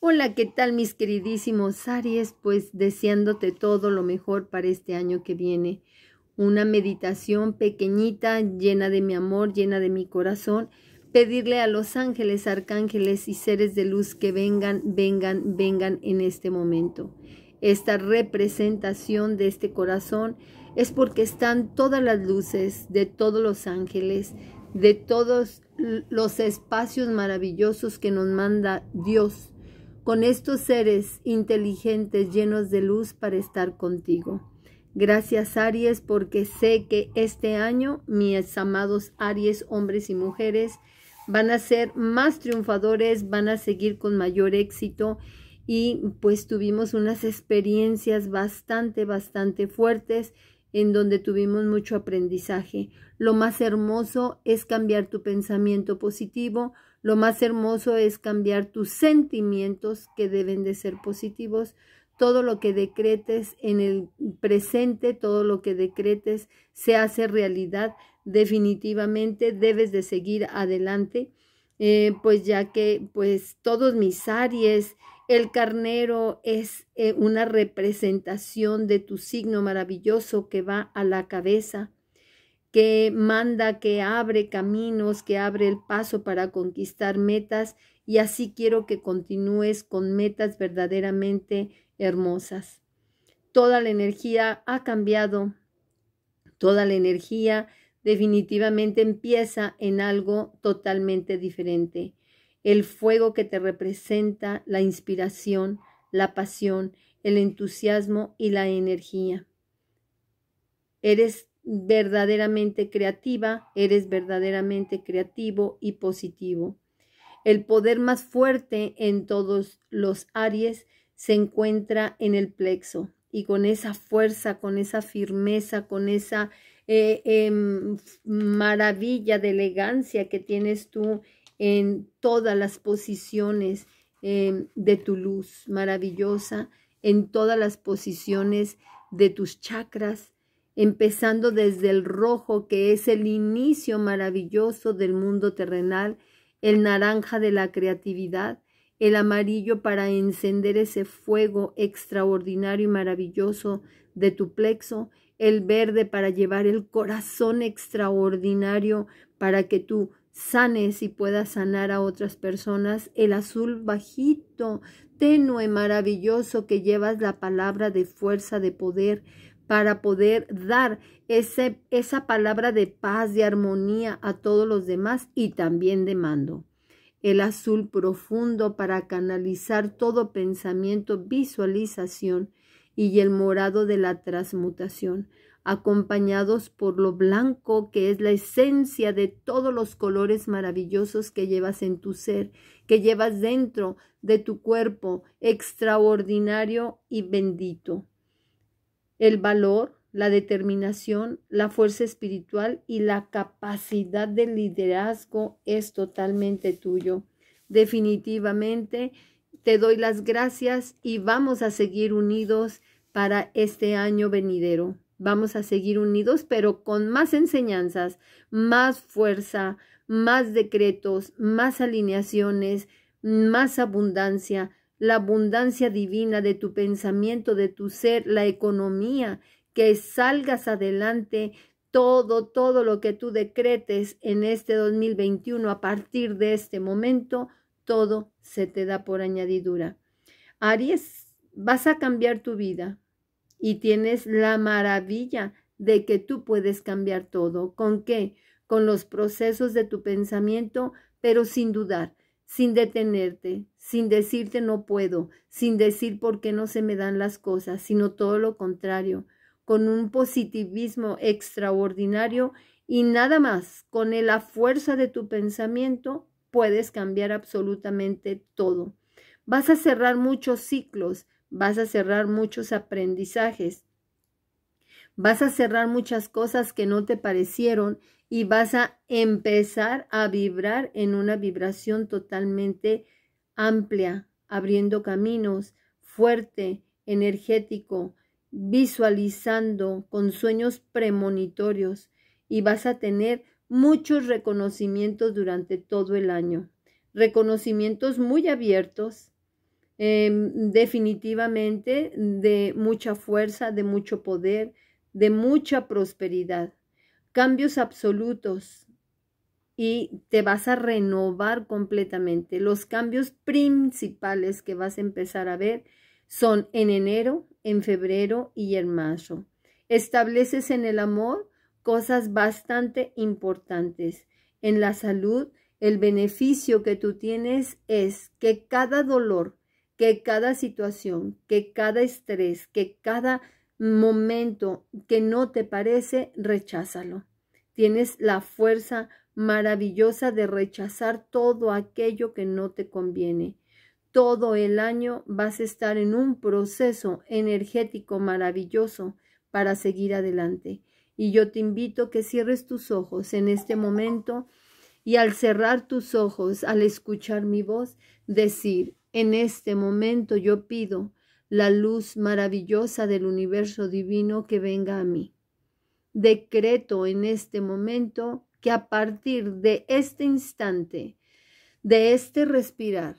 Hola, ¿qué tal mis queridísimos Aries? Pues deseándote todo lo mejor para este año que viene. Una meditación pequeñita, llena de mi amor, llena de mi corazón. Pedirle a los ángeles, arcángeles y seres de luz que vengan, vengan, vengan en este momento. Esta representación de este corazón es porque están todas las luces de todos los ángeles, de todos los espacios maravillosos que nos manda Dios con estos seres inteligentes llenos de luz para estar contigo. Gracias Aries porque sé que este año mis amados Aries, hombres y mujeres, van a ser más triunfadores, van a seguir con mayor éxito y pues tuvimos unas experiencias bastante, bastante fuertes en donde tuvimos mucho aprendizaje. Lo más hermoso es cambiar tu pensamiento positivo, lo más hermoso es cambiar tus sentimientos, que deben de ser positivos. Todo lo que decretes en el presente, todo lo que decretes se hace realidad. Definitivamente debes de seguir adelante, eh, pues ya que pues todos mis Aries, el carnero es eh, una representación de tu signo maravilloso que va a la cabeza que manda, que abre caminos, que abre el paso para conquistar metas y así quiero que continúes con metas verdaderamente hermosas. Toda la energía ha cambiado, toda la energía definitivamente empieza en algo totalmente diferente. El fuego que te representa, la inspiración, la pasión, el entusiasmo y la energía. Eres verdaderamente creativa, eres verdaderamente creativo y positivo. El poder más fuerte en todos los Aries se encuentra en el plexo y con esa fuerza, con esa firmeza, con esa eh, em, maravilla de elegancia que tienes tú en todas las posiciones em, de tu luz maravillosa, en todas las posiciones de tus chakras, empezando desde el rojo, que es el inicio maravilloso del mundo terrenal, el naranja de la creatividad, el amarillo para encender ese fuego extraordinario y maravilloso de tu plexo, el verde para llevar el corazón extraordinario para que tú sanes y puedas sanar a otras personas, el azul bajito, tenue, maravilloso que llevas la palabra de fuerza, de poder, para poder dar esa palabra de paz, de armonía a todos los demás y también de mando. El azul profundo para canalizar todo pensamiento, visualización y el morado de la transmutación, acompañados por lo blanco que es la esencia de todos los colores maravillosos que llevas en tu ser, que llevas dentro de tu cuerpo, extraordinario y bendito el valor, la determinación, la fuerza espiritual y la capacidad de liderazgo es totalmente tuyo. Definitivamente, te doy las gracias y vamos a seguir unidos para este año venidero. Vamos a seguir unidos, pero con más enseñanzas, más fuerza, más decretos, más alineaciones, más abundancia, la abundancia divina de tu pensamiento, de tu ser, la economía, que salgas adelante todo, todo lo que tú decretes en este 2021 a partir de este momento, todo se te da por añadidura. Aries, vas a cambiar tu vida y tienes la maravilla de que tú puedes cambiar todo. ¿Con qué? Con los procesos de tu pensamiento, pero sin dudar sin detenerte, sin decirte no puedo, sin decir por qué no se me dan las cosas, sino todo lo contrario, con un positivismo extraordinario y nada más, con la fuerza de tu pensamiento, puedes cambiar absolutamente todo. Vas a cerrar muchos ciclos, vas a cerrar muchos aprendizajes, vas a cerrar muchas cosas que no te parecieron y vas a empezar a vibrar en una vibración totalmente amplia, abriendo caminos, fuerte, energético, visualizando con sueños premonitorios y vas a tener muchos reconocimientos durante todo el año. Reconocimientos muy abiertos, em, definitivamente de mucha fuerza, de mucho poder, de mucha prosperidad cambios absolutos y te vas a renovar completamente. Los cambios principales que vas a empezar a ver son en enero, en febrero y en marzo. Estableces en el amor cosas bastante importantes. En la salud, el beneficio que tú tienes es que cada dolor, que cada situación, que cada estrés, que cada momento que no te parece, recházalo Tienes la fuerza maravillosa de rechazar todo aquello que no te conviene. Todo el año vas a estar en un proceso energético maravilloso para seguir adelante. Y yo te invito que cierres tus ojos en este momento y al cerrar tus ojos, al escuchar mi voz, decir, en este momento yo pido la luz maravillosa del universo divino que venga a mí decreto en este momento que a partir de este instante, de este respirar,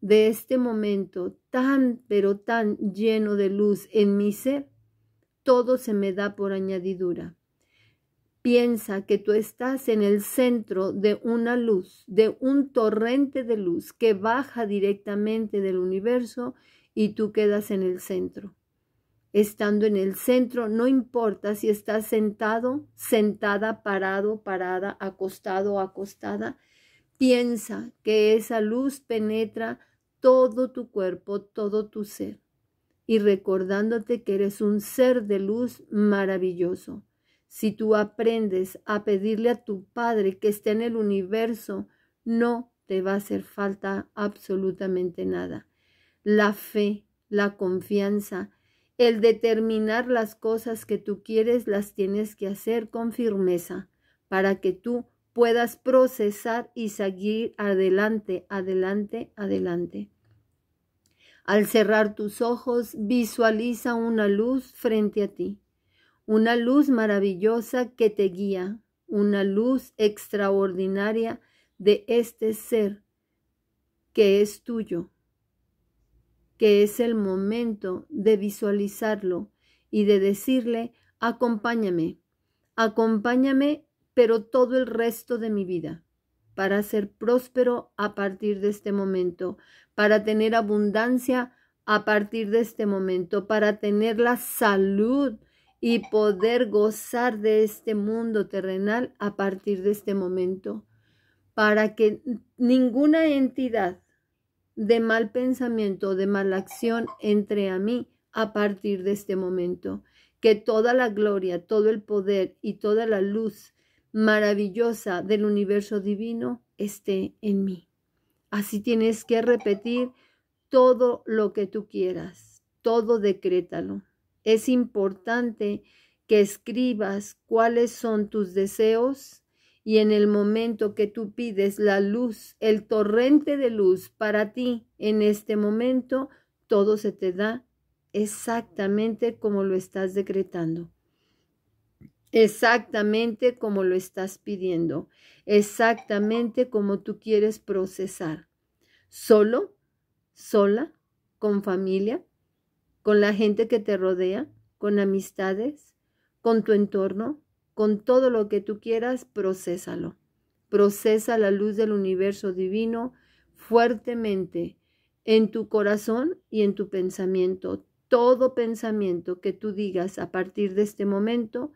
de este momento tan, pero tan lleno de luz en mi ser, todo se me da por añadidura. Piensa que tú estás en el centro de una luz, de un torrente de luz que baja directamente del universo y tú quedas en el centro estando en el centro, no importa si estás sentado, sentada, parado, parada, acostado, acostada, piensa que esa luz penetra todo tu cuerpo, todo tu ser, y recordándote que eres un ser de luz maravilloso. Si tú aprendes a pedirle a tu Padre que esté en el universo, no te va a hacer falta absolutamente nada. La fe, la confianza, el determinar las cosas que tú quieres las tienes que hacer con firmeza para que tú puedas procesar y seguir adelante, adelante, adelante. Al cerrar tus ojos, visualiza una luz frente a ti, una luz maravillosa que te guía, una luz extraordinaria de este ser que es tuyo, que es el momento de visualizarlo y de decirle, acompáñame, acompáñame, pero todo el resto de mi vida, para ser próspero a partir de este momento, para tener abundancia a partir de este momento, para tener la salud y poder gozar de este mundo terrenal a partir de este momento, para que ninguna entidad de mal pensamiento, de mala acción, entre a mí a partir de este momento. Que toda la gloria, todo el poder y toda la luz maravillosa del universo divino esté en mí. Así tienes que repetir todo lo que tú quieras, todo decrétalo. Es importante que escribas cuáles son tus deseos, y en el momento que tú pides la luz, el torrente de luz para ti, en este momento, todo se te da exactamente como lo estás decretando, exactamente como lo estás pidiendo, exactamente como tú quieres procesar. Solo, sola, con familia, con la gente que te rodea, con amistades, con tu entorno, con todo lo que tú quieras, procésalo. Procesa la luz del universo divino fuertemente en tu corazón y en tu pensamiento. Todo pensamiento que tú digas a partir de este momento,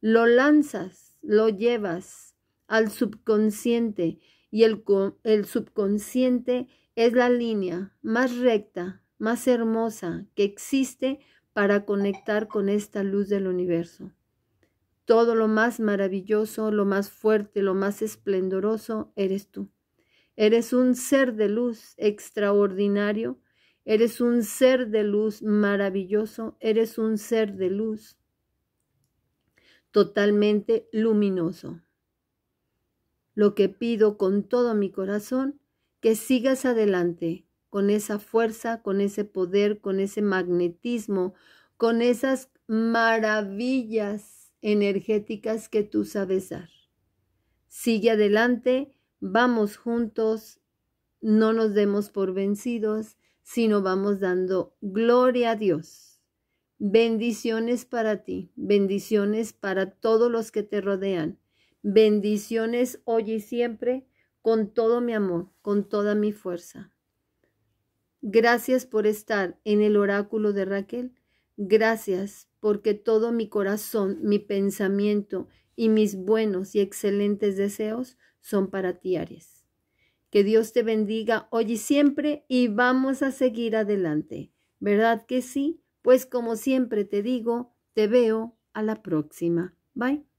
lo lanzas, lo llevas al subconsciente y el, el subconsciente es la línea más recta, más hermosa que existe para conectar con esta luz del universo. Todo lo más maravilloso, lo más fuerte, lo más esplendoroso eres tú. Eres un ser de luz extraordinario, eres un ser de luz maravilloso, eres un ser de luz totalmente luminoso. Lo que pido con todo mi corazón, que sigas adelante con esa fuerza, con ese poder, con ese magnetismo, con esas maravillas energéticas que tú sabes dar. Sigue adelante, vamos juntos, no nos demos por vencidos, sino vamos dando gloria a Dios. Bendiciones para ti, bendiciones para todos los que te rodean. Bendiciones hoy y siempre, con todo mi amor, con toda mi fuerza. Gracias por estar en el oráculo de Raquel. Gracias porque todo mi corazón, mi pensamiento y mis buenos y excelentes deseos son para ti, Aries. Que Dios te bendiga hoy y siempre y vamos a seguir adelante. ¿Verdad que sí? Pues como siempre te digo, te veo a la próxima. Bye.